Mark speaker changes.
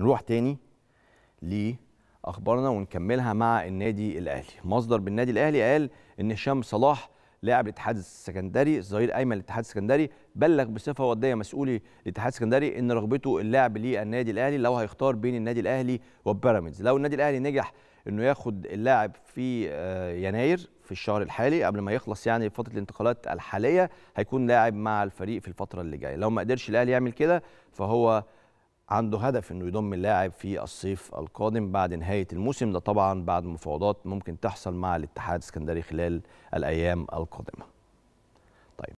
Speaker 1: نروح تاني لاخبارنا ونكملها مع النادي الاهلي مصدر بالنادي الاهلي قال ان هشام صلاح لاعب الاتحاد السكندري الظهير ايمن الاتحاد السكندري بلغ بصفه وديه مسؤولي الاتحاد السكندري ان رغبته اللعب للنادي الاهلي لو هيختار بين النادي الاهلي وبيراميدز لو النادي الاهلي نجح انه ياخد اللاعب في آه، يناير في الشهر الحالي قبل ما يخلص يعني فتره الانتقالات الحاليه هيكون لاعب مع الفريق في الفتره اللي جايه لو ما قدرش الاهلي يعمل كده فهو عنده هدف انه يضم اللاعب في الصيف القادم بعد نهايه الموسم ده طبعا بعد مفاوضات ممكن تحصل مع الاتحاد الاسكندري خلال الايام القادمه